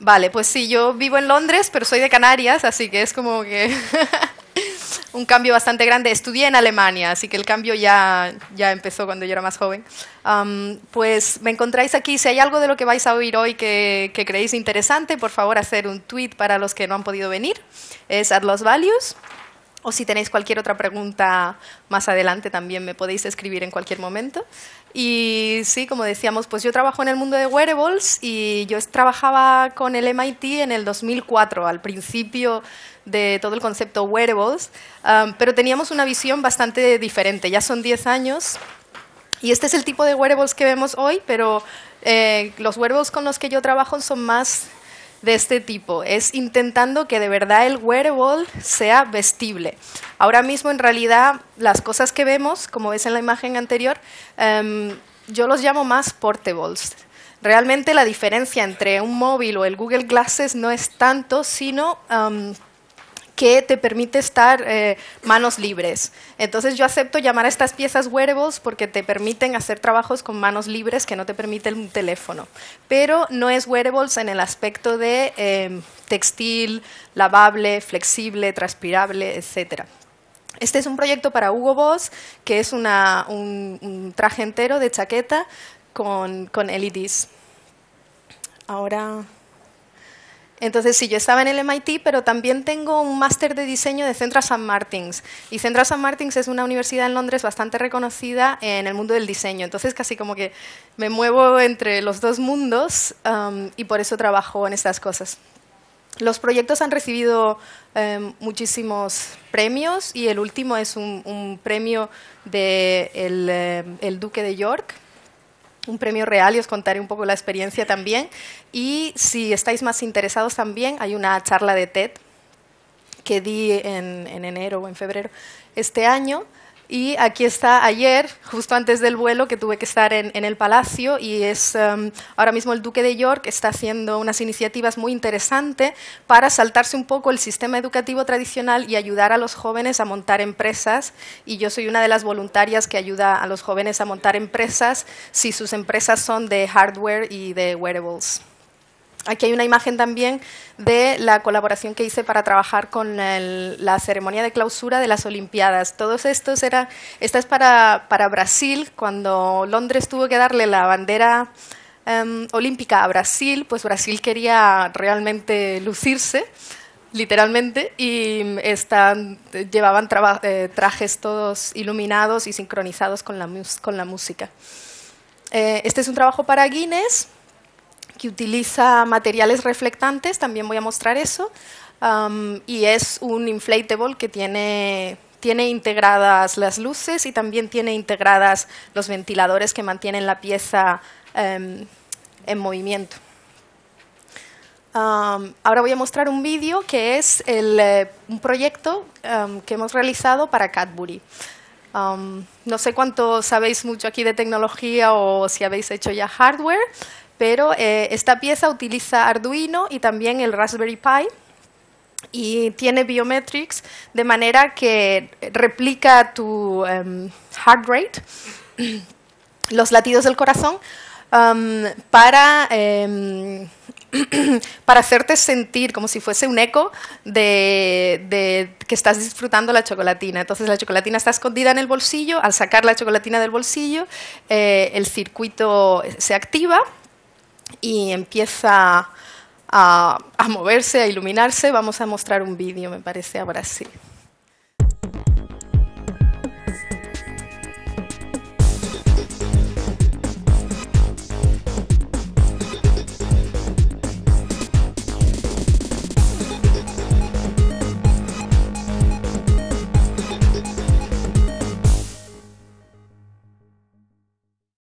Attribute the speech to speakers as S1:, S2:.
S1: Vale, pues sí, yo vivo en Londres, pero soy de Canarias, así que es como que un cambio bastante grande. Estudié en Alemania, así que el cambio ya, empezó cuando yo era más joven. pues me encontráis aquí. Si hay algo de lo que vais a oír hoy que, que creéis interesante, por favor, hacer un tweet para los que no han podido venir. Es at los values. O si tenéis cualquier otra pregunta más adelante también me podéis escribir en cualquier momento. Y sí, como decíamos, pues yo trabajo en el mundo de wearables y yo trabajaba con el MIT en el 2004, al principio de todo el concepto wearables, um, pero teníamos una visión bastante diferente. Ya son 10 años y este es el tipo de wearables que vemos hoy, pero eh, los wearables con los que yo trabajo son más de este tipo, es intentando que de verdad el wearable sea vestible. Ahora mismo, en realidad, las cosas que vemos, como ves en la imagen anterior, em, yo los llamo más portables. Realmente la diferencia entre un móvil o el Google Glasses no es tanto, sino... Em, que te permite estar eh, manos libres. Entonces yo acepto llamar a estas piezas wearables porque te permiten hacer trabajos con manos libres que no te permite un teléfono. Pero no es wearables en el aspecto de em, textil, lavable, flexible, transpirable, etcétera. Este es un proyecto para Hugo Boss, que es un, traje entero de chaqueta con, con LEDs. Ahora... Entonces, sí, yo estaba en el MIT, pero también tengo un máster de diseño de Centra St. Martins. Y Central St. Martins es una universidad en Londres bastante reconocida en el mundo del diseño. Entonces, casi como que me muevo entre los dos mundos um, y por eso trabajo en estas cosas. Los proyectos han recibido em, muchísimos premios y el último es un, premio del em, Duque de York, un premio real y os contaré un poco la experiencia también. Y si estáis más interesados también, hay una charla de TED que di en, enero o en febrero este año y aquí está ayer, justo antes del vuelo, que tuve que estar en, el Palacio y es em, ahora mismo el Duque de York está haciendo unas iniciativas muy interesantes para saltarse un poco el sistema educativo tradicional y ayudar a los jóvenes a montar empresas. Y yo soy una de las voluntarias que ayuda a los jóvenes a montar empresas si sus empresas son de hardware y de wearables. Aquí hay una imagen también de la colaboración que hice para trabajar con la ceremonia de clausura de las Olimpiadas. Todos estos era, esta es para, para Brasil, cuando Londres tuvo que darle la bandera em, olímpica a Brasil, pues Brasil quería realmente lucirse literalmente, y están, llevaban eh, trajes todos iluminados y sincronizados con la, con la música. Eh, este es un trabajo para Guinness, que utiliza materiales reflectantes, también voy a mostrar eso, um, y es un inflatable que tiene, tiene integradas las luces y también tiene integradas los ventiladores que mantienen la pieza em, en movimiento. Um, ahora voy a mostrar un vídeo que es el, eh, un proyecto em, que hemos realizado para Cadbury. Um, no sé cuánto sabéis mucho aquí de tecnología o si habéis hecho ya hardware, pero eh, esta pieza utiliza Arduino y también el Raspberry Pi y tiene biometrics de manera que replica tu em, heart rate, los latidos del corazón, em, para, em, para hacerte sentir como si fuese un eco de, que estás disfrutando la chocolatina. Entonces la chocolatina está escondida en el bolsillo, al sacar la chocolatina del bolsillo, eh, el circuito se activa y empieza a, moverse, a iluminarse, vamos a mostrar un vídeo, me parece, ahora sí.